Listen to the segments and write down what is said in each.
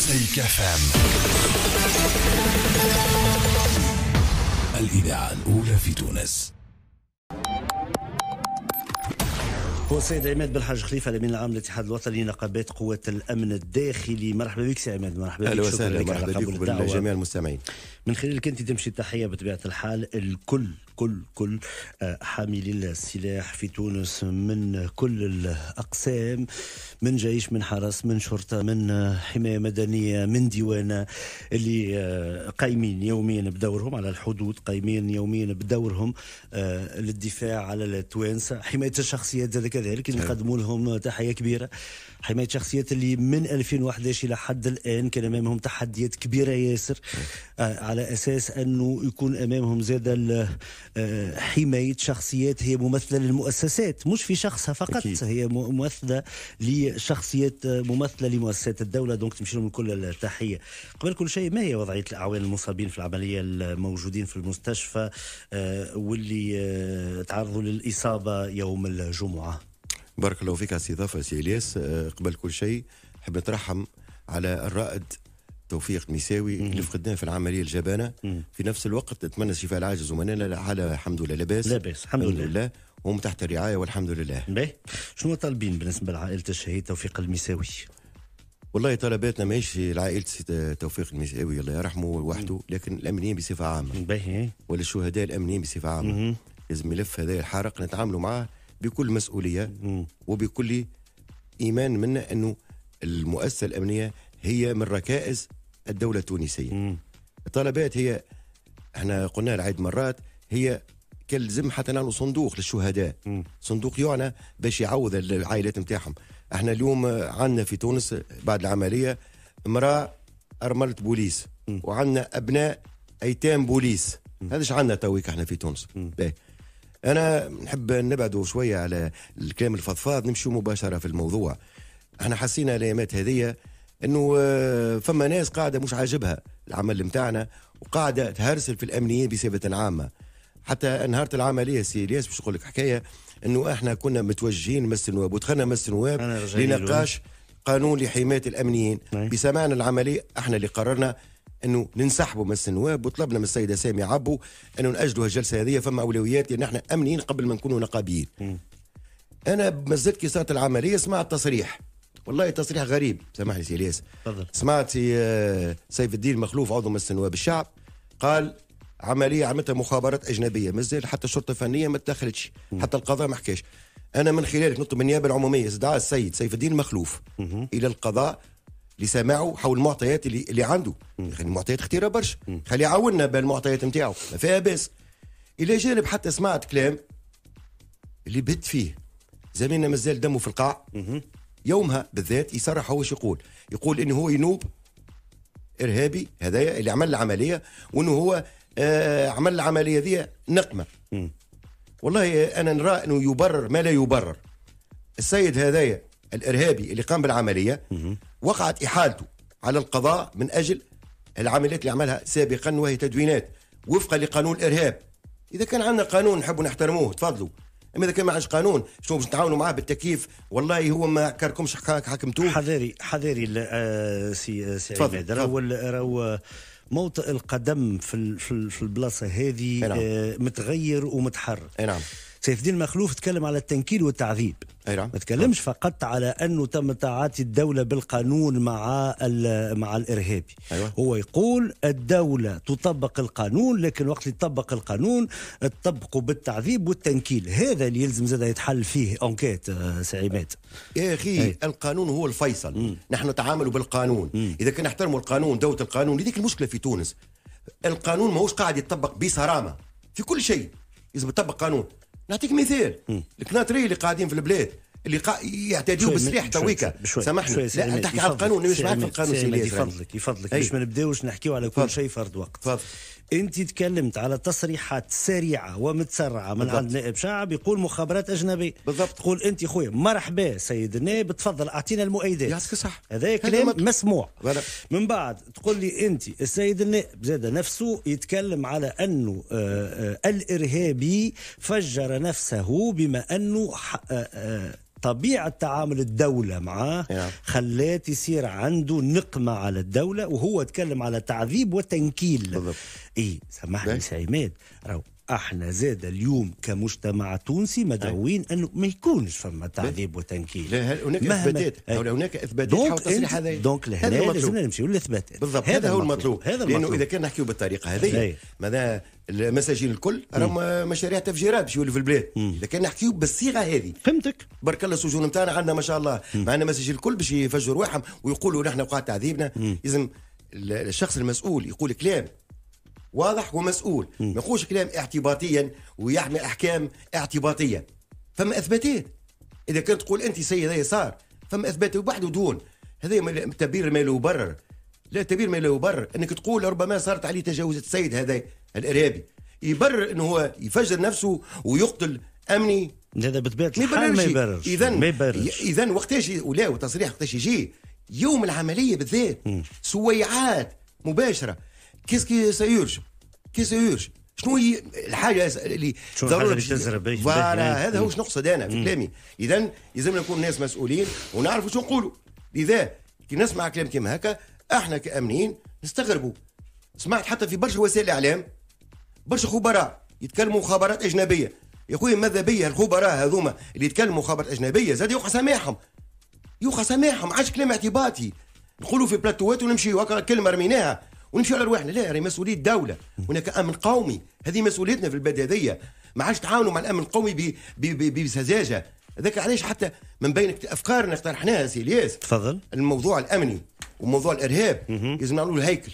مزيكا فام الإذاعة الأولى في تونس هو السيد عماد بن خليفه الامين العام للاتحاد الوطني لنقابات قوات الامن الداخلي مرحبا بك سي عماد مرحبا بك وسهلا مرحبا بك وبالجميع المستمعين من خلالك انت تمشي التحيه بطبيعه الحال الكل كل كل آه، حاملي السلاح في تونس من كل الأقسام من جيش من حرس من شرطة من آه، حماية مدنية من ديوانة اللي آه، قايمين يوميا بدورهم على الحدود قايمين يوميا بدورهم للدفاع على التوانسة حماية الشخصيات كذلك نقدموا لهم تحية كبيرة حماية شخصيات اللي من 2011 إلى حد الآن كان أمامهم تحديات كبيرة ياسر آه، على أساس أنه يكون أمامهم زاد آه، حماية شخصيات هي ممثلة للمؤسسات مش في شخصها فقط أكيد. هي ممثلة لشخصيات آه، ممثلة لمؤسسات الدولة دونك تمشي لهم كل التحية قبل كل شيء ما هي وضعية الأعوان المصابين في العملية الموجودين في المستشفى واللي تعرضوا للإصابة يوم الجمعة بارك الله فيك على الاستضافه سي الياس آه، قبل كل شيء حب نترحم على الرائد توفيق ميساوي اللي فقدناه في العمليه الجبانه مم. في نفس الوقت نتمنى الشفاء العاجز ومنانا على الحمد لله لاباس لاباس الحمد لله, لله. وهم تحت الرعايه والحمد لله باهي شنو طالبين بالنسبه لعائله الشهيد توفيق الميساوي والله طلباتنا ماهيش لعائله توفيق الميساوي الله يرحمه وحده لكن الامنيين بصفه عامه باهي وللشهداء الامنيين بصفه عامه لازم ملف هذا الحارق نتعاملوا معاه بكل مسؤوليه وبكل ايمان منا انه المؤسسه الامنيه هي من ركائز الدوله التونسيه الطلبات هي احنا قلنا العيد مرات هي كلزم حتى نعملوا صندوق للشهداء صندوق يعنى باش يعوض العائلات نتاعهم احنا اليوم عندنا في تونس بعد العمليه امراه ارملت بوليس وعندنا ابناء ايتام بوليس هذا عندنا تويك احنا في تونس انا نحب نبعدوا شويه على الكلام الفضفاض نمشي مباشره في الموضوع احنا حسينا الايامات هذه انه آه، فما ناس قاعده مش عاجبها العمل نتاعنا وقاعده تهرسل في الامنيين بصفه عامه حتى انهارت العملية سي الياس باش نقول لك حكايه انه احنا كنا متوجهين مس النواب ودخلنا مس النواب لنقاش قانون لحمايه الامنيين نعم. بسمعنا العمليه احنا اللي قررنا انه ننسحبوا من السنواب وطلبنا من السيده سامي عبو انه ناجلوا الجلسه هذه فما اولويات لان احنا امنيين قبل ما نكونوا نقابيين. انا مازلت كي صارت العمليه سمعت تصريح والله تصريح غريب سامحني سي الياس تفضل سمعت آه، سيف الدين مخلوف عضو مجلس النواب الشعب قال عمليه عملتها مخابرات اجنبيه مازال حتى الشرطه الفنيه ما تدخلتش حتى القضاء ما حكاش انا من خلالك نطلب النيابه العموميه استدعاء السيد سيف الدين مخلوف الى القضاء لسماعه حول المعطيات اللي, اللي عنده خلي المعطيات اختيره برشا خلي يعاوننا بالمعطيات نتاعو ما فيها باس الى جانب حتى سمعت كلام اللي بت فيه زميلنا مازال دمه في القاع يومها بالذات يصرح هو يقول يقول انه هو ينوب ارهابي هذايا اللي عمل العمليه وانه هو آه عمل العمليه ذي نقمه والله انا نرى انه يبرر ما لا يبرر السيد هذايا الارهابي اللي قام بالعمليه وقعت إحالته على القضاء من أجل العمليات اللي عملها سابقا وهي تدوينات وفقا لقانون الإرهاب إذا كان عندنا قانون نحبوا نحترموه تفضلوا اما اذا كان ما عندناش قانون شنو باش نتعاونوا معاه بالتكييف والله هو ما كركمش حكمتوه حذاري حذاري آه، سي آه، سي عماد راهو راهو موطئ القدم في في البلاصه هذه نعم. آه، متغير ومتحرر نعم سيف الدين مخلوف تكلم على التنكيل والتعذيب ما تكلمش فقط على انه تم تعاطي الدوله بالقانون مع مع الارهابي أيوة. هو يقول الدوله تطبق القانون لكن وقت اللي القانون تطبقه بالتعذيب والتنكيل هذا اللي يلزم زاد يتحل فيه انكيت آه، سعيمات يا اخي القانون هو الفيصل م. نحن نتعامل بالقانون م. اذا كان نحترموا القانون دوله القانون هذيك المشكله في تونس القانون ماهوش قاعد يتطبق بصرامه في كل شيء لازم يطبق قانون نعطيك مثال الكناتري اللي قاعدين في البلاد لقاء يعتديوا بالسلاح تويكا سامحني لا تحكي على القانون مش معك في القانون سيدي يفضلك يفضلك باش ما نبداوش نحكيو على كل شيء فرد وقت فضل. انت تكلمت على تصريحات سريعه ومتسرعه من عند نائب شعب يقول مخابرات اجنبيه بالضبط تقول انت خويا مرحبا سيد النائب تفضل اعطينا المؤيدات يعطيك صح هذا كلام مسموع بلا. من بعد تقول لي انت السيد النائب زاد نفسه يتكلم على انه آآ آه، آآ آه، الارهابي فجر نفسه بما انه آه، طبيعة تعامل الدولة معاه yeah. خلات يصير عنده نقمة على الدولة وهو تكلم على تعذيب وتنكيل بالضبط إيه سامحني سي عماد راهو احنا زاد اليوم كمجتمع تونسي مدعوين انه ما يكونش فما تعذيب وتنكيل لا إيه. هناك اثباتات هناك اثباتات حول التصريح هذا دونك لهنا لازمنا نمشيو للاثباتات بالضبط هذا, هو المطلوب هذا المطلوب لانه اذا كان نحكيو بالطريقه هذه إيه. ماذا المساجين الكل راهم مشاريع تفجيرات باش يولوا في البلاد لكن نحكيو بالصيغه هذه فهمتك برك الله السجون نتاعنا عندنا ما شاء الله معنا مساجين الكل باش يفجروا روحهم ويقولوا نحن وقعت تعذيبنا لازم الشخص المسؤول يقول كلام واضح ومسؤول ما يقولش كلام اعتباطيا ويحمي احكام اعتباطيه فما اثباتات اذا كنت تقول انت سيد يسار فما اثبات وبعد ودون هذا تبير ما له برر لا تبير ما لا يبرر انك تقول ربما صارت عليه تجاوزات السيد هذا الارهابي يبرر انه هو يفجر نفسه ويقتل امني هذا بطبيعه الحال ما يبررش اذا ما يبررش اذا وقتاش ولا وتصريح وقتاش يجي يوم العمليه بالذات سويعات مباشره كيس كي سيورش كي سيورش شنو هي الحاجه اللي ضروري فوالا هذا هو شنو نقصد انا في كلامي اذا يلزمنا نكون ناس مسؤولين ونعرفوا شنو نقولوا لذا كي نسمع كلام كيما هكا احنا كامنين نستغربوا سمعت حتى في برشا وسائل الاعلام برشا خبراء يتكلموا مخابرات اجنبيه يا خويا ماذا بيا الخبراء هذوما اللي يتكلموا مخابرات اجنبيه زاد يوقع سماحهم يوقع سماحهم عاش كلام اعتباطي نقولوا في بلاتوات ونمشي كلمه رميناها ونمشي على رواحنا لا راهي مسؤوليه دوله هناك امن قومي هذه مسؤوليتنا في البلد ما عادش تعاونوا مع الامن القومي بسذاجه هذاك علاش حتى من بين افكارنا اقترحناها سي الياس تفضل الموضوع الامني وموضوع الارهاب لازم نعملوا الهيكل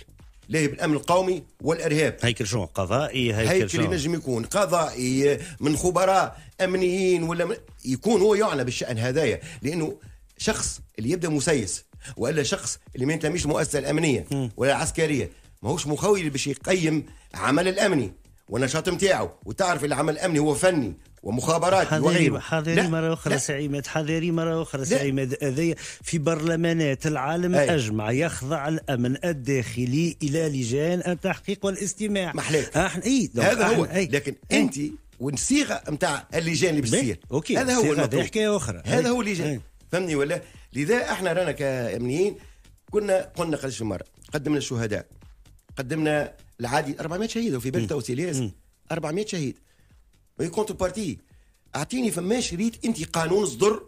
هي بالامن القومي والارهاب هيكل شنو قضائي هيكل, هيكل شنو ينجم يكون قضائي من خبراء امنيين ولا من يكون هو يعنى بالشان هذايا لانه شخص اللي يبدا مسيس والا شخص اللي ما ينتميش المؤسسه الامنيه ولا العسكريه ماهوش مخول باش يقيم عمل الامني والنشاط نتاعو وتعرف العمل الامني هو فني ومخابرات وغيره حاضري مرة أخرى لا. سعيمة مرة أخرى سعيمة هذايا في برلمانات العالم أي. أجمع يخضع الأمن الداخلي إلى لجان التحقيق والاستماع محليك احنا اي هذا هو أي. لكن أنت والصيغه نتاع اللجان اللي بتصير اوكي هذا هو المطلوب حكايه اخرى هذا هو اللجان فهمني ولا لذا احنا رانا كامنيين كنا قلنا قداش مره قدمنا الشهداء قدمنا العادي 400 شهيد وفي بلد تو 400 شهيد وي كونتر بارتي اعطيني فماش ريت انت قانون صدر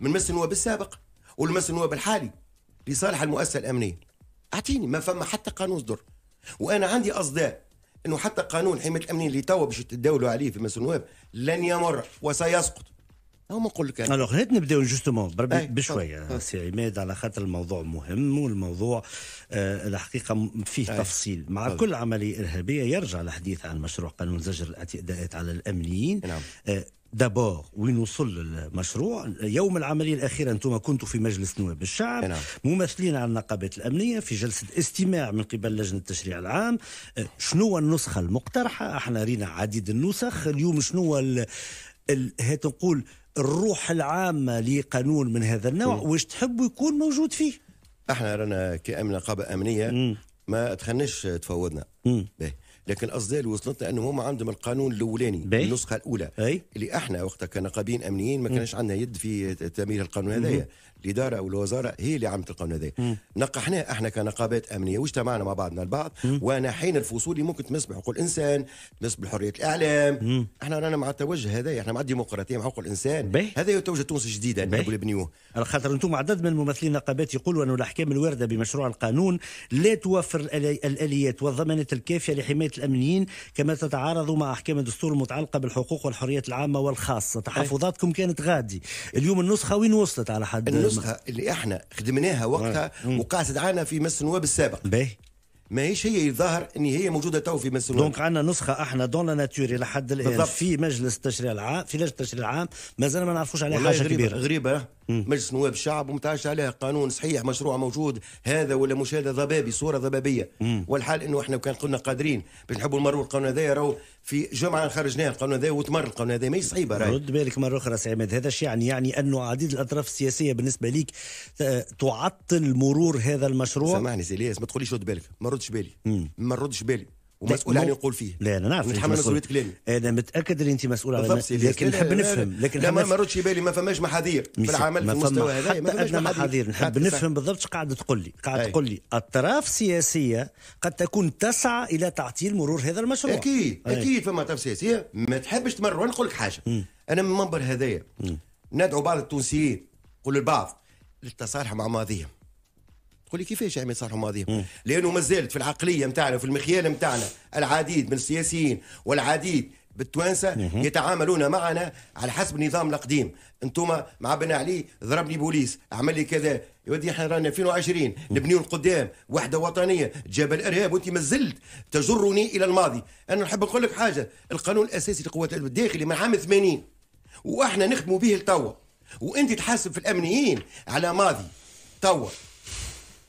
من مجلس النواب السابق والمجلس النواب الحالي لصالح المؤسسه الامنيه اعطيني ما فما حتى قانون صدر وانا عندي اصداء انه حتى قانون حمايه الامنيه اللي توا باش تداولوا عليه في مجلس النواب لن يمر وسيسقط هما نقول لك الوغ هات نبداو جوستومون بشويه أه، سي عماد على خاطر الموضوع مهم والموضوع أه، الحقيقه فيه تفصيل مع كل عمليه ارهابيه يرجع الحديث عن مشروع قانون زجر الاعتداءات على الامنيين نعم. دابور وين وصل المشروع يوم العملية الأخيرة أنتم كنتم في مجلس نواب الشعب نعم. ممثلين على النقابات الأمنية في جلسة استماع من قبل لجنة التشريع العام أه، شنو النسخة المقترحة احنا رينا عديد النسخ اليوم شنو هات نقول الروح العامة لقانون من هذا النوع واش تحب يكون موجود فيه احنا رانا كأمن نقابة أمنية ما تخنش تفوضنا به لكن قصدي اللي وصلت انه هم عندهم القانون الاولاني النسخه الاولى أي؟ اللي احنا وقتها كنقابين امنيين ما كانش عندنا يد في تامين القانون هذايا الاداره والوزاره هي اللي عملت القانون هذايا نقحناه احنا كنقابات امنيه واجتمعنا مع بعضنا البعض ونحينا الفصول اللي ممكن تمس بحقوق الانسان تمس بحريه الاعلام مم. احنا رانا مع التوجه هذا احنا مع الديمقراطيه مع حقوق الانسان هذا هو توجه تونسي الجديد نحبوا نبنيوه على خاطر انتم عدد من ممثلين النقابات يقولوا ان الاحكام الوارده بمشروع القانون لا توفر الاليات والضمانات الكافيه لحمايه الأمنيين كما تتعارض مع أحكام الدستور المتعلقة بالحقوق والحريات العامة والخاصة تحفظاتكم كانت غادي اليوم النسخة وين وصلت على حد النسخة المخ... اللي احنا خدمناها وقتها وقعت عنا في مس النواب السابق باهي ماهيش هي الظاهر ان هي موجوده تو في مجلس دونك عندنا نسخه احنا دون لا ناتور الى حد الان بالضبط. في مجلس التشريع العام في لجنه التشريع العام مازال ما نعرفوش عليها حاجه غريبة. كبيره غريبه مم. مجلس نواب الشعب وما عليها قانون صحيح مشروع موجود هذا ولا مش هذا ضبابي صوره ضبابيه مم. والحال انه احنا كان قلنا قادرين باش نحبوا نمروا القانون هذا راهو في جمعه خرجناه القانون هذا وتمر القانون هذا ماهيش صعيبه راهي رد بالك مره اخرى سي عماد هذا الشيء يعني يعني انه عديد الاطراف السياسيه بالنسبه ليك آه، تعطل مرور هذا المشروع سامحني سي ما تقوليش رد بالك ما ردش بالي ما ردش بالي ومسؤول عن يقول فيه لا انا نعرف نتحمل مسؤوليه كلامي انا متاكد ان انت مسؤول على لكن نحب نفهم لكن لا ما ردش بالي ما فماش محاذير في العمل في المستوى هذا ما فماش محاذير نحب نعم. نفهم بالضبط قاعد تقول لي قاعد تقول لي اطراف سياسيه قد تكون تسعى الى تعطيل مرور هذا المشروع اكيد اكيد فما اطراف سياسيه ما تحبش تمرر نقول لك حاجه انا من المنبر هذايا ندعو بعض التونسيين نقول البعض للتصالح مع ماضيهم تقول لي كيفاش يعني صالح الماضي لانه ما زالت في العقليه نتاعنا في المخيال نتاعنا العديد من السياسيين والعديد بالتوانسه يتعاملون معنا على حسب النظام القديم انتم مع بن علي ضربني بوليس عمل لي كذا يا ودي احنا رانا 2020 نبنيو القدام وحده وطنيه جبل الارهاب وانت ما زلت تجرني الى الماضي انا نحب نقول لك حاجه القانون الاساسي للقوات الداخلي من عام 80 واحنا نخدموا به لتوا وانت تحاسب في الامنيين على ماضي توا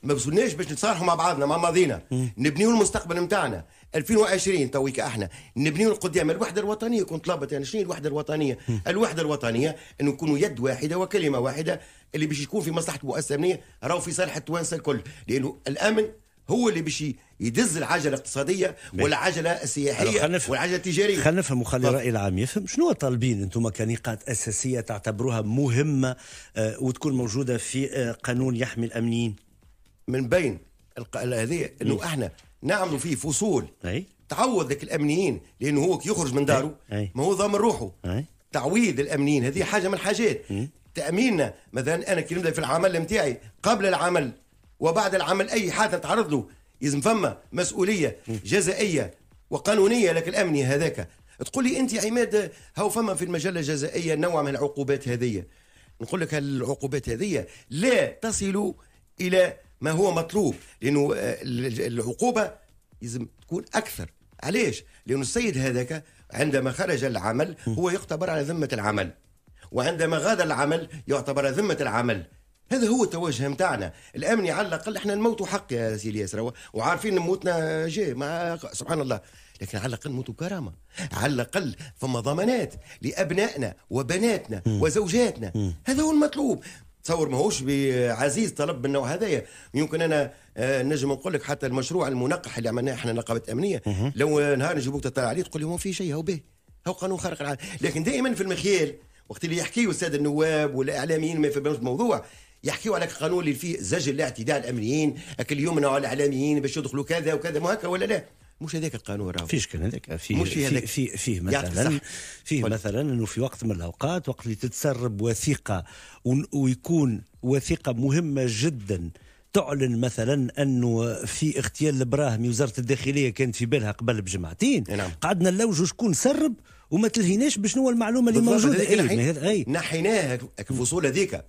ما بصناش باش نتصالحوا مع بعضنا مع ماضينا نبنيو المستقبل نتاعنا 2020 تويك احنا نبنيو القدام الوحده الوطنيه كنت طلبت يعني شنو الوحده الوطنيه؟ الوحده الوطنيه انه نكونوا يد واحده وكلمه واحده اللي باش يكون في مصلحه المؤسسه الامنيه راهو في صالح التوانسه الكل لانه الامن هو اللي باش يدز العجله الاقتصاديه والعجله السياحيه والعجله التجاريه خلينا نفهم وخلي الراي العام يفهم شنو طالبين انتم كنقاط اساسيه تعتبروها مهمه آه، وتكون موجوده في آه، قانون يحمي الامنيين من بين هذه انه إيه. احنا نعملوا فيه فصول أي. تعوض لك الامنيين لانه هو يخرج من داره أي. ما هو ضامن روحه أي. تعويض الامنيين هذه إيه. حاجه من الحاجات إيه. تاميننا مثلا انا كي نبدا في العمل نتاعي قبل العمل وبعد العمل اي حادث نتعرض له يزم فما مسؤوليه جزائيه وقانونيه لك الامني هذاك تقول لي انت عماد هاو فما في المجله الجزائيه نوع من العقوبات هذه نقول لك العقوبات هذه لا تصل الى ما هو مطلوب لانه آه، العقوبه لازم تكون اكثر علاش لانه السيد هذاك عندما خرج العمل هو يعتبر على ذمه العمل وعندما غادر العمل يعتبر ذمه العمل هذا هو التوجه نتاعنا الامن على الاقل احنا نموتوا حق يا سيدي ياسر وعارفين موتنا جاي مع سبحان الله لكن على الاقل نموتوا كرامه على الاقل فما ضمانات لابنائنا وبناتنا وزوجاتنا هذا هو المطلوب تصور ماهوش بعزيز طلب من هذايا يمكن انا آه، نجم نقول لك حتى المشروع المنقح اللي عملناه احنا نقابه امنيه لو نهار نجيبوك تطلع عليه تقول لي ما في شيء هو به هو قانون خارق العاده لكن دائما في المخيال وقت اللي يحكيوا الساده النواب والاعلاميين ما يفهموش الموضوع يحكيوا على القانون اللي فيه زجل الاعتداء على الامنيين اليوم على الاعلاميين باش يدخلوا كذا وكذا ما هكا ولا لا مش هذاك القانون راهو فيش كان هذاك فيه مش فيه, فيه, فيه مثلا فيه مثلا انه في وقت من الاوقات وقت اللي تتسرب وثيقه ويكون وثيقه مهمه جدا تعلن مثلا انه في اغتيال البراهمي وزاره الداخليه كانت في بالها قبل بجمعتين نعم. قعدنا نلوجوا شكون سرب وما تلهيناش بشنو هو المعلومه اللي موجوده اي نحي... نحيناها الفصول هذيك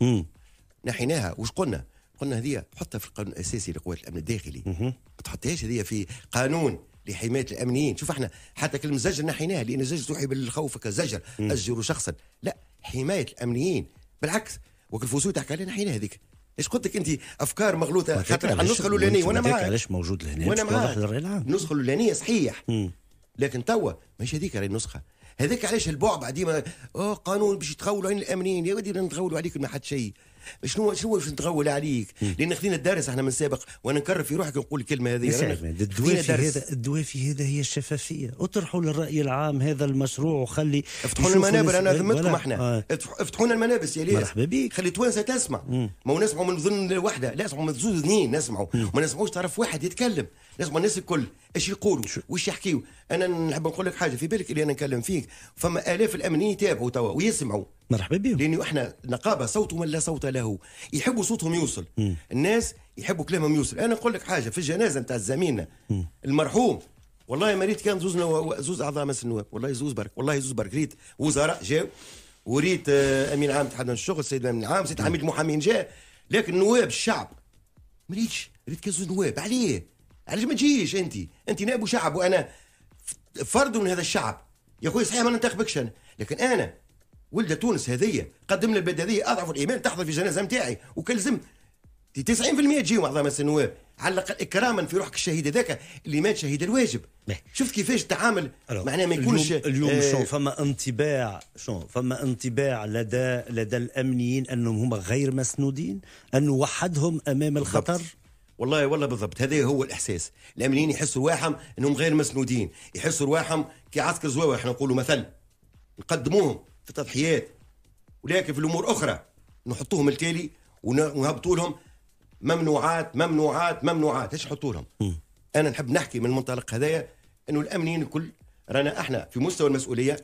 نحيناها واش قلنا؟ قلنا هذه حطها في القانون الاساسي لقوات الامن الداخلي ما تحطهاش هذه في قانون لحمايه الامنيين شوف احنا حتى كلمه زجر نحيناها لان الزجر توحي بالخوف كزجر ازجر شخصا لا حمايه الامنيين بالعكس والفصول تحكي علينا نحيناها هذيك ايش قلت لك انت افكار مغلوطه خاطر النسخه الاولانيه وانا معاك علاش موجود لهنا وانا معاك النسخه الاولانيه صحيح مم. لكن توا مش هذيك راهي النسخه هذاك علاش البعبع ديما اه قانون باش يتخولوا علينا الامنيين يا ودي نتخولوا عليكم ما حد شيء شنو شنو باش نتغول عليك لان خذينا الدرس احنا من سابق وانا نكرر في روحك نقول الكلمه هذه الدواء في هذا الدواء في هذا هي الشفافيه اطرحوا للراي العام هذا المشروع وخلي افتحوا المنابر انا ذمتكم احنا آه. افتحوا لنا المنابس يا ليه مرحبا بك خلي توانسه تسمع ما نسمعوا من ظن وحده لا نسمعوا من زوج اثنين نسمعوا ما نسمعوش طرف واحد يتكلم نسمعوا الناس الكل ايش يقولوا واش يحكيوا انا نحب نقول لك حاجه في بالك اللي انا نكلم فيك فما الاف الامنيين يتابعوا توا ويسمعوا مرحبا بهم لانه احنا نقابه صوت من لا صوت له يحبوا صوتهم يوصل م. الناس يحبوا كلامهم يوصل انا نقول لك حاجه في الجنازه نتاع زميلنا المرحوم والله مريت كان زوزنا زوز اعضاء مجلس النواب والله زوز برك والله زوز برك ريت وزراء جاو وريت آه، امين عام اتحاد الشغل السيد امين عام سيد حميد المحامين جاء لكن النواب الشعب ما ريتش ريت كان زوز نواب عليه علاش ما تجيش انت انت نائب شعب وانا فرد من هذا الشعب يا خويا صحيح ما ننتخبكش انا لكن انا ولده تونس هذية قدم لنا البلد هذية اضعف الايمان تحضر في جنازة نتاعي وكلزم 90% تجي معظم السنوات على الاقل اكراما في روحك الشهيد هذاك اللي مات شهيد الواجب شفت كيفاش التعامل معناها ما يكونش اليوم, اليوم آه فما انطباع شون فما انطباع لدى لدى الامنيين انهم هما غير مسنودين انه وحدهم امام الخطر بالضبط. والله والله بالضبط هذا هو الاحساس الامنيين يحسوا رواحهم انهم غير مسنودين يحسوا رواحهم كعسكر زواوه احنا نقولوا مثل نقدموهم في تضحيات ولكن في الامور اخرى نحطوهم التالي ونهبطوا لهم ممنوعات ممنوعات ممنوعات ايش نحطوا لهم؟ انا نحب نحكي من المنطلق هذايا انه الامنيين الكل رانا احنا في مستوى المسؤوليه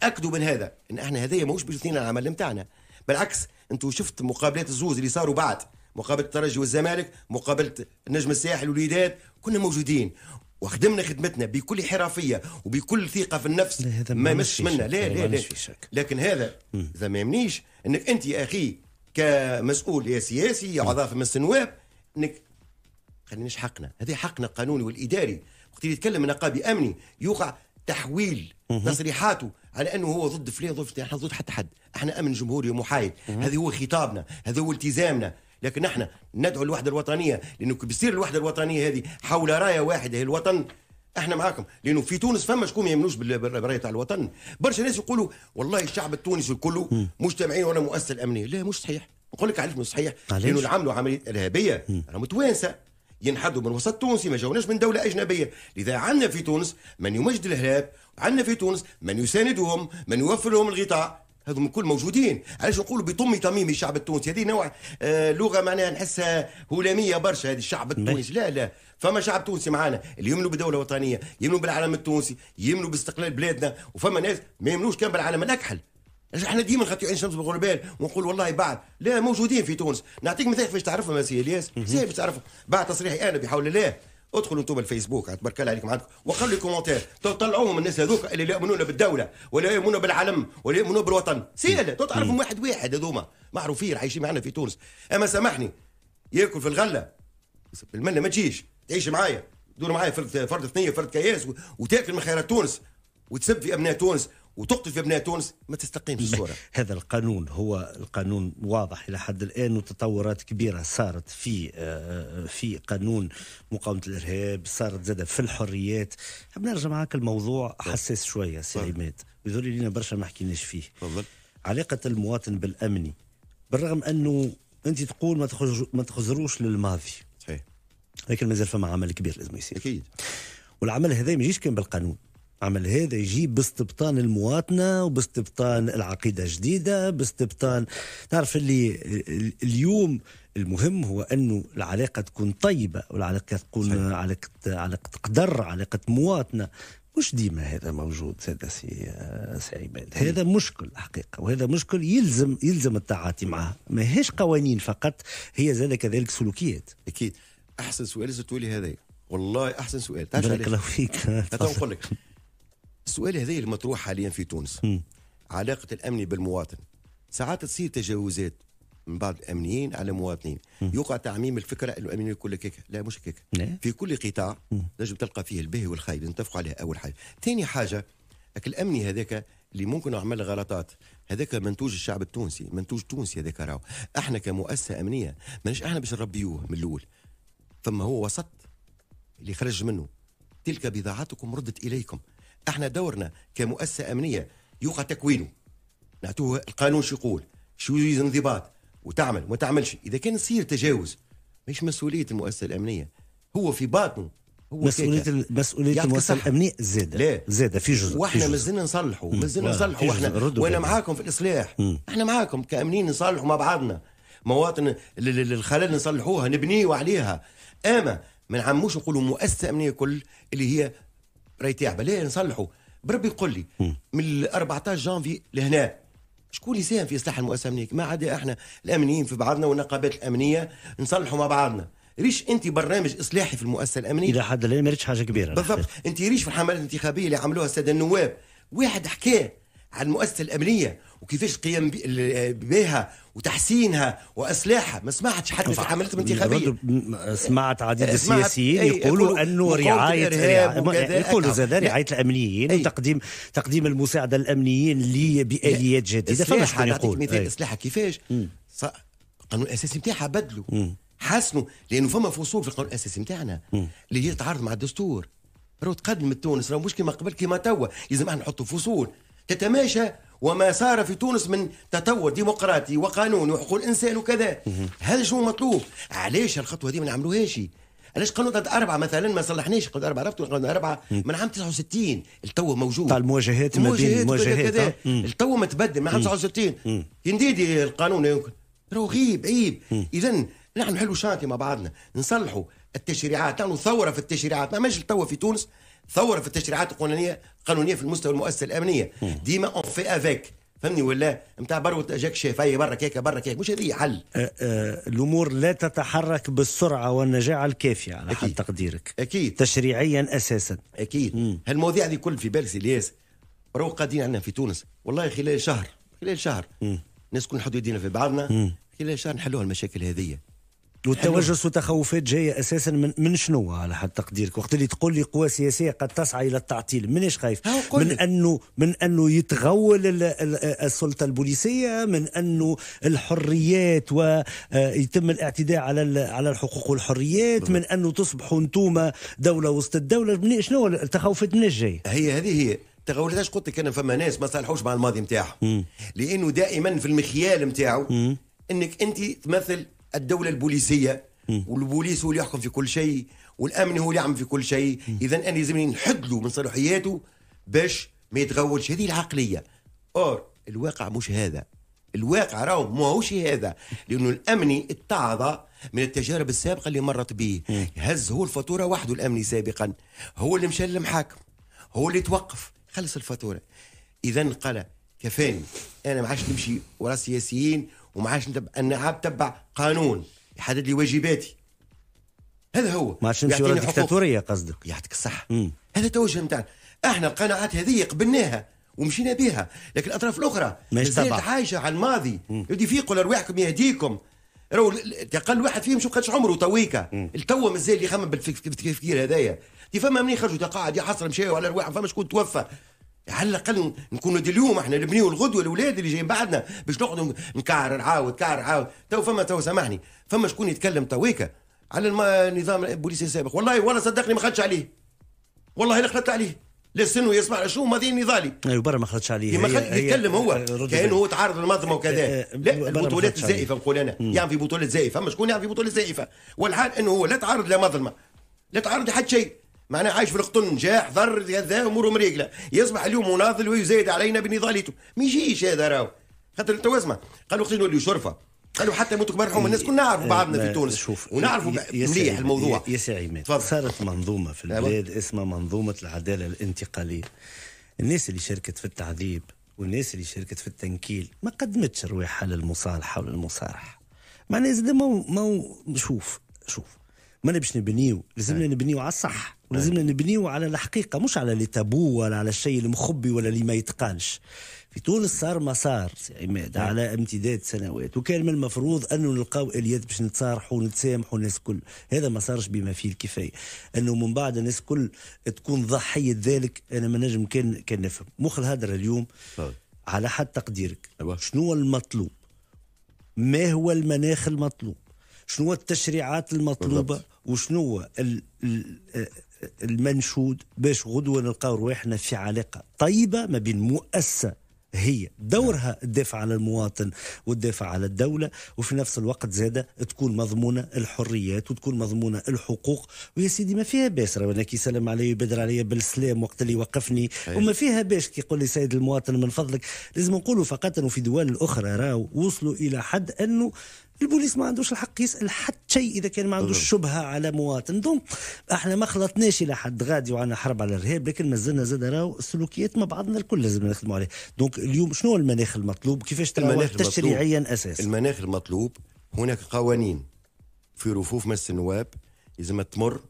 تاكدوا من هذا ان احنا هذايا ماهوش باش العمل نتاعنا بالعكس انتم شفت مقابلات الزوز اللي صاروا بعد مقابله الترجي والزمالك مقابله النجم الساحل والوداد كنا موجودين وخدمنا خدمتنا بكل حرفيه وبكل ثقه في النفس هذا ما مش منا لا لا لا لكن هذا اذا ما يمنيش انك انت يا اخي كمسؤول يا سياسي يا اعضاء في مجلس النواب انك خليناش حقنا هذه حقنا القانوني والاداري وقت اللي يتكلم نقابي امني يوقع تحويل تصريحاته على انه هو ضد فلان ضد احنا ضد حتى حد احنا امن جمهوري ومحايد هذا هو خطابنا هذا هو التزامنا لكن احنا ندعو الوحده الوطنيه لانه بيصير الوحده الوطنيه هذه حول رايه واحده هي الوطن احنا معاكم لانه في تونس فما شكون ما يمنوش بالرايه تاع الوطن برشا ناس يقولوا والله الشعب التونسي الكل مجتمعين ولا مؤسسه الامنيه لا مش صحيح نقول لك علاش مش صحيح لانه اللي عملوا عمليه ارهابيه راهم متوانسه ينحدوا من وسط تونسي ما جاوناش من دوله اجنبيه لذا عندنا في تونس من يمجد الارهاب عندنا في تونس من يساندهم من يوفر لهم الغطاء هذو الكل موجودين علاش نقولوا بطمي تميمي الشعب التونسي هذه نوع آه، لغه معناها نحسها هلاميه برشا هذه الشعب التونسي لا لا فما شعب تونسي معانا اللي يؤمنوا بدوله وطنيه يؤمنوا بالعالم التونسي يؤمنوا باستقلال بلادنا وفما ناس ما يؤمنوش كان بالعالم الاكحل احنا ديما خاطر عين شمس بالغربال ونقول والله بعد لا موجودين في تونس نعطيك مثال فاش تعرفهم يا سي الياس سي تعرفهم بعد تصريحي انا بحول الله ادخلوا انتم الفيسبوك تبارك الله عليكم عندكم وخلوا كومنتير طلعوهم الناس هذوك اللي لا يؤمنون بالدوله ولا يؤمنون بالعلم ولا يؤمنون بالوطن سهله تعرفهم واحد واحد هذوما معروفين عايشين معنا في تونس اما سامحني ياكل في الغله المله ما تجيش تعيش معايا دور معايا فرد فرد ثنيه فرد كياس وتاكل من خيرات تونس وتسب في ابناء تونس وتقتل في ابناء تونس ما تستقيمش الصوره هذا القانون هو القانون واضح الى حد الان وتطورات كبيره صارت في آه، آه، في قانون مقاومه الارهاب صارت زاده في الحريات نرجع معاك الموضوع حساس شويه سي عماد يظهر لينا برشا ما حكيناش فيه علاقه المواطن بالامني بالرغم انه انت تقول ما تخرج ما تخزروش للماضي صحيح لكن مازال فما عمل كبير لازم يصير اكيد والعمل هذا ما يجيش كان بالقانون عمل هذا يجي باستبطان المواطنه وباستبطان العقيده الجديده باستبطان تعرف اللي اليوم المهم هو انه العلاقه تكون طيبه والعلاقه تكون علاقه علاقه قدر علاقه مواطنه مش ديما هذا موجود هذا سي سي عباد هذا مشكل حقيقه وهذا مشكل يلزم يلزم التعاطي معه ماهيش قوانين فقط هي زاد كذلك سلوكيات اكيد احسن سؤال تولي هذا والله احسن سؤال بارك الله فيك نقول لك السؤال هذا المطروح حاليا في تونس م. علاقة الأمن بالمواطن ساعات تصير تجاوزات من بعض الامنيين على مواطنين م. يقع تعميم الفكره أن الامنيين يقول لك لا مش هكاك في كل قطاع لازم تلقى فيه الباهي والخايب نتفقوا عليها اول حاجه ثاني حاجه الامني هذاك اللي ممكن نعمل غلطات هذاك منتوج الشعب التونسي منتوج تونسي هذاك راهو احنا كمؤسسه امنيه ماناش احنا باش نربيوه من الاول فما هو وسط اللي خرج منه تلك بضاعتكم ردت اليكم احنا دورنا كمؤسسه امنيه يوقع تكوينه نعطوه القانون شو يقول شو يريد انضباط وتعمل وما تعملش اذا كان يصير تجاوز مش مسؤوليه المؤسسه الامنيه هو في باطنه هو مسؤوليه كيكا. مسؤوليه المؤسسه الامنيه زاده لا زاده في جزء واحنا مازلنا نصلحوا مازلنا آه، نصلحوا واحنا وانا معاكم في الاصلاح مم. احنا معاكم كامنين نصلحوا مع بعضنا مواطن الخلل نصلحوها نبنيوا عليها اما ما نعموش نقولوا مؤسسه امنيه كل اللي هي راهي تعبه لا نصلحوا بربي يقول لي من 14 جانفي لهنا شكون اللي ساهم في اصلاح المؤسسه الامنيه ما عدا احنا الامنيين في بعضنا والنقابات الامنيه نصلحوا مع بعضنا ريش انت برنامج اصلاحي في المؤسسه الامنيه الى حد الان ما ريتش حاجه كبيره بالضبط انت ريش في الحملات الانتخابيه اللي عملوها الساده النواب واحد حكاه عن المؤسسه الامنيه وكيفاش القيام بها وتحسينها واصلاحها ما سمعتش حتى في الحملات الانتخابيه سمعت عديد إيه، السياسيين يقولوا انه رعايه, يقولوا زاد رعايه الامنيين وتقديم تقديم المساعده الامنيين لي باليات جديده فما شكون يقول مثال اصلاحها كيفاش القانون الاساسي نتاعها بدلوا حسنوا لانه فما فصول في القانون الاساسي نتاعنا اللي هي تعارض مع الدستور راهو تقدمت تونس راهو مش كما قبل كما توا لازم احنا نحطوا فصول تتماشى وما صار في تونس من تطور ديمقراطي وقانون وحقوق الانسان وكذا هذا شو مطلوب علاش الخطوه هذه ما نعملوهاش علاش قانون أربعة مثلا ما صلحناش قانون أربعة عرفتوا قانون أربعة من عام 69 التو موجود تاع طيب، المواجهات ما بين المواجهات التو متبدل من عام 69 ينديدي القانون يمكن راهو غيب عيب إذا نحن نحلوا شانتي مع بعضنا نصلحوا التشريعات نعملوا ثورة في التشريعات ما ماشي التو في تونس ثورة في التشريعات القانونية قانونيه في المستوى المؤسسه الامنيه ديما اون في افيك فهمني ولا نتاع برا جاك شافيه برا كيك برا كيك مش هذه حل أه أه الامور لا تتحرك بالسرعه والنجاعه الكافيه على حد تقديرك اكيد تشريعيا اساسا اكيد هالمواضيع هذه كل في بال سيلياس راهو قاعدين عندنا في تونس والله خلال شهر خلال شهر نسكن يدينا في بعضنا خلال شهر نحلوها المشاكل هذه والتوجس والتخوفات جايه اساسا من من شنو على حد تقديرك وقت اللي تقول لي قوى سياسيه قد تسعى الى التعطيل إيش خايف من انه من انه يتغول السلطه البوليسيه من انه الحريات ويتم آه، الاعتداء على على الحقوق والحريات من انه تصبحوا انتم دوله وسط الدوله شنو التخوفات من جايه هي هذه هي تغولت إيش قلت لك انا فما ناس ما صالحوش مع الماضي نتاعهم لانه دائما في المخيال نتاعو انك انت تمثل الدوله البوليسيه والبوليس هو اللي يحكم في كل شيء والامن هو اللي يعمل في كل شيء اذا انا لازمني نحد له من صلاحياته باش ما يتغولش هذه العقليه اور الواقع مش هذا الواقع راهو ماهوش هذا لانه الامني اتعظ من التجارب السابقه اللي مرت به هز هو الفاتوره وحده الامني سابقا هو اللي مشى للمحاكم هو اللي توقف خلص الفاتوره اذا قال كفاني انا ما عادش نمشي ورا السياسيين وما عادش انا اتبع قانون يحدد لي واجباتي هذا هو ما عادش نمشي ديكتاتوريه قصدك يعطيك الصحه هذا التوجه نتاعنا احنا القناعات هذه قبلناها ومشينا بها لكن الاطراف الاخرى مازالت عايشه على الماضي يودي فيكم لارواحكم يهديكم راهو اقل واحد فيهم شو قدش عمره تويكا التوا مازال يخمم بالتفكير هذايا دي فما من خرجوا تقاعد يا حصر مشاو على ارواحهم فما شكون توفى على الاقل نكونوا دي اليوم احنا نبنيو الغدوه الاولاد اللي جايين بعدنا باش نقعدوا نكعر نعاود كعر نعاود تو فما تو سامحني فما شكون يتكلم تويكا على النظام البوليسي السابق والله ولا صدقني ما خدش عليه والله لا خلطت عليه لا سنو يسمع شو ماضي نضالي اي أيوة، برا ما خرجش عليه ما خد يتكلم هو آه، كانه هو تعرض للمنظمه وكذا آه، آه، لا البطولات الزائفه نقول انا يعني في بطولات زائفه فما شكون يعني في بطولات زائفه والحال انه هو لا تعرض لمظلمه لا تعرض لحد شيء معناه عايش في القطن نجاح ضر كذا اموره مريقله يصبح اليوم مناضل ويزايد علينا بنضالته ما يجيش هذا راهو خاطر تو اسمع قالوا وقت نولي شرفه قالوا حتى موتك مرحوم الناس كنا نعرفوا بعضنا في تونس شوف ونعرفوا مليح الموضوع يا سي عماد صارت منظومه في أيوة. البلاد اسمها منظومه العداله الانتقاليه الناس اللي شاركت في التعذيب والناس اللي شاركت في التنكيل ما قدمتش رواحها للمصالحه ولا معناها زاد ما ما شوف شوف ما باش نبنيو لازمنا أيوة. نبنيو على الصح ولازمنا طيب. نبنيه على الحقيقه مش على اللي تابو ولا على الشيء المخبي ولا اللي ما يتقالش في تونس صار ما صار عماد طيب. على امتداد سنوات وكان من المفروض انه نلقاو اليات باش نتصارحوا ونتسامحوا الناس الكل هذا ما صارش بما فيه الكفايه انه من بعد الناس الكل تكون ضحيه ذلك انا ما نجم كان كان نفهم مخ الهدره اليوم طيب. على حد تقديرك أيوة. شنو المطلوب ما هو المناخ المطلوب شنو التشريعات المطلوبه بالضبط. وشنو ال... ال... آه، المنشود باش غدوة نلقاو رواحنا في علاقة طيبة ما بين مؤسسة هي دورها تدافع على المواطن وتدافع على الدولة وفي نفس الوقت زادة تكون مضمونة الحريات وتكون مضمونة الحقوق ويا سيدي ما فيها باس أنا كي سلم علي بدر علي بالسلام وقت اللي وقفني أيه. وما فيها باش كي يقول لي سيد المواطن من فضلك لازم نقولوا فقط أنه في دول أخرى راو وصلوا إلى حد أنه البوليس ما عندوش الحق يسال حتى شيء اذا كان ما عندوش شبهه على مواطن دونك احنا ما خلطناش الى حد غادي وعنا حرب على الارهاب لكن مازلنا زاد راهو السلوكيات مع بعضنا الكل لازم نخدموا عليه دونك اليوم شنو المناخ المطلوب كيفاش المناخ تشريعيا اساسا المناخ المطلوب هناك قوانين في رفوف مجلس النواب لازم تمر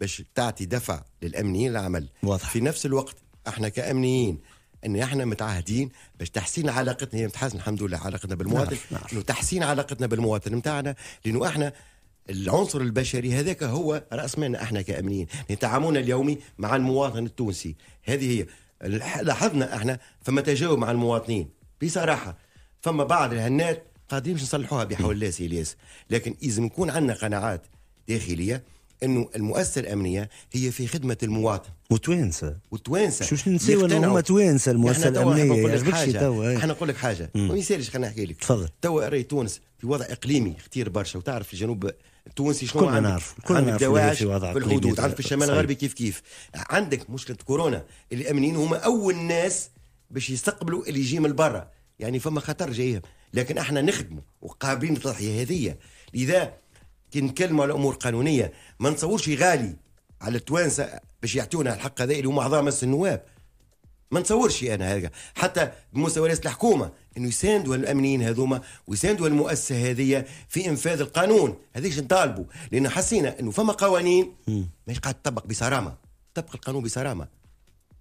باش تعطي دفع للامنيين العمل واضح. في نفس الوقت احنا كامنيين ان احنا متعهدين باش تحسين علاقتنا هي متحسن الحمد لله علاقتنا بالمواطن نعرف. نعرف. تحسين علاقتنا بالمواطن نتاعنا لانه احنا العنصر البشري هذاك هو راس مالنا احنا كامنين يعني تعاملنا اليومي مع المواطن التونسي هذه هي لاحظنا احنا فما تجاوب مع المواطنين بصراحه فما بعض الهنات قادرين نصلحوها بحول الله سي لكن اذا نكون عندنا قناعات داخليه انه المؤسسه الامنيه هي في خدمه المواطن وتوانسه وتوانسه شو نسيو انه هما توانسه المؤسسه الامنيه يعجبكش إيه. احنا نقول لك حاجه ما يسالش خلينا نحكي لك تفضل توا راي تونس في وضع اقليمي خطير برشا وتعرف الجنوب التونسي شنو كلنا نعرف كلنا نعرف في وضع في الحدود عندك في الشمال الغربي كيف كيف عندك مشكله كورونا الامنيين هما اول ناس باش يستقبلوا اللي يجي من برا يعني فما خطر جايهم لكن احنا نخدموا وقابلين التضحيه هذه لذا كي نتكلموا على امور قانونيه ما نصورش غالي على التوانسه باش يعطيونا الحق هذا اللي هما اعضاء مجلس النواب ما نصورش انا هذا حتى بمستوى رئيس الحكومه انه يساندوا الامنيين هذوما ويساندوا المؤسسه هذه في انفاذ القانون هذيش نطالبوا لان حسينا انه فما قوانين مش قاعد تطبق بصرامه طبق القانون بصرامه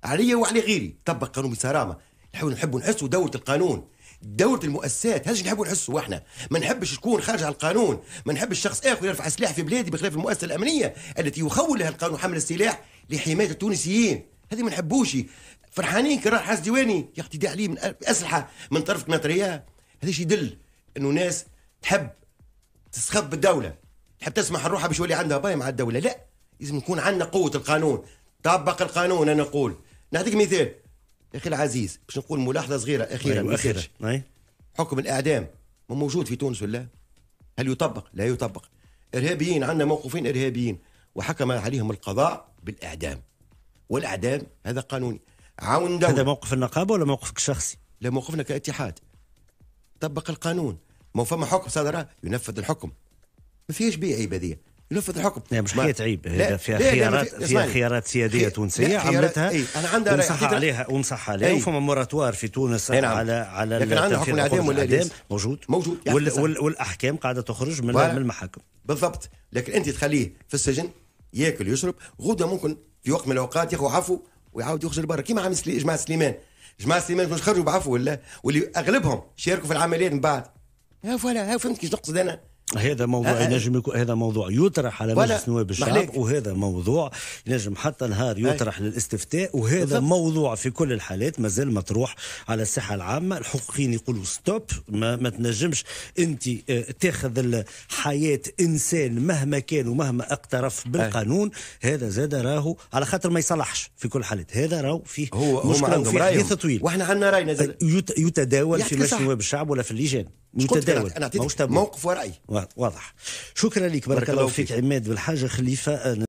علي وعلى غيري طبق القانون بصرامه نحب نحسوا دوله القانون دوله المؤسسات هذا اللي نحبوا نحسوا احنا ما نحبش تكون خارج على القانون ما نحبش شخص اخر يرفع سلاح في بلادي بخلاف المؤسسه الامنيه التي يخول لها القانون حمل السلاح لحمايه التونسيين هذه ما نحبوش فرحانين كي راح حاس ديواني يقتدي عليه من اسلحه من طرف قناطريه هذا شيء يدل انه ناس تحب تسخب بالدوله تحب تسمح روحها باش يولي عندها باي مع الدوله لا لازم يكون عندنا قوه القانون طبق القانون انا نقول نعطيك مثال اخي العزيز باش نقول ملاحظه صغيره اخيرا أيوة حكم الاعدام موجود في تونس ولا هل يطبق لا يطبق ارهابيين عندنا موقوفين ارهابيين وحكم عليهم القضاء بالاعدام والاعدام هذا قانوني عون دولة. هذا موقف النقابه ولا موقفك الشخصي لا موقفنا كاتحاد طبق القانون ما فما حكم صدر ينفذ الحكم ما فيش بيع عباديه ينفذ الحكم لا مش ما هي تعيب هي فيها خيارات فيها خيارات سياديه تونسيه عملتها ايه انا عندها ومصح عليها ونصح عليها ايه وفما موراتوار في تونس إيه، نعم. على على لكن عندنا حكم الاعدام ولا الاعدام موجود موجود وال وال والاحكام قاعده تخرج من, من المحاكم بالضبط لكن انت تخليه في السجن ياكل يشرب غدا ممكن في وقت من الاوقات ياخذ عفو ويعاود يخرج لبرا كيما عمل جماعه سليمان جماعه سليمان مش خرجوا بعفو ولا واللي اغلبهم شاركوا في العمليات من بعد ها فوالا ها فهمت كيف نقصد انا هذا موضوع آه،, آه ينجم يكون هذا موضوع يطرح على مجلس نواب الشعب وهذا موضوع ينجم حتى نهار يطرح آه. للاستفتاء وهذا بالضبط. موضوع في كل الحالات مازال مطروح على الساحه العامه الحقوقيين يقولوا ستوب ما, ما تنجمش انت آه، تاخذ حياه انسان مهما كان ومهما اقترف بالقانون آه. هذا زاد راهو على خاطر ما يصلحش في كل الحالات هذا راهو فيه هو مشكله وفيه حديث طويل واحنا عندنا راينا يتداول في مجلس نواب الشعب ولا في اللجان متداول انا موقف ورعي واضح شكرا لك بارك, بارك الله فيك عماد بالحاجه خليفه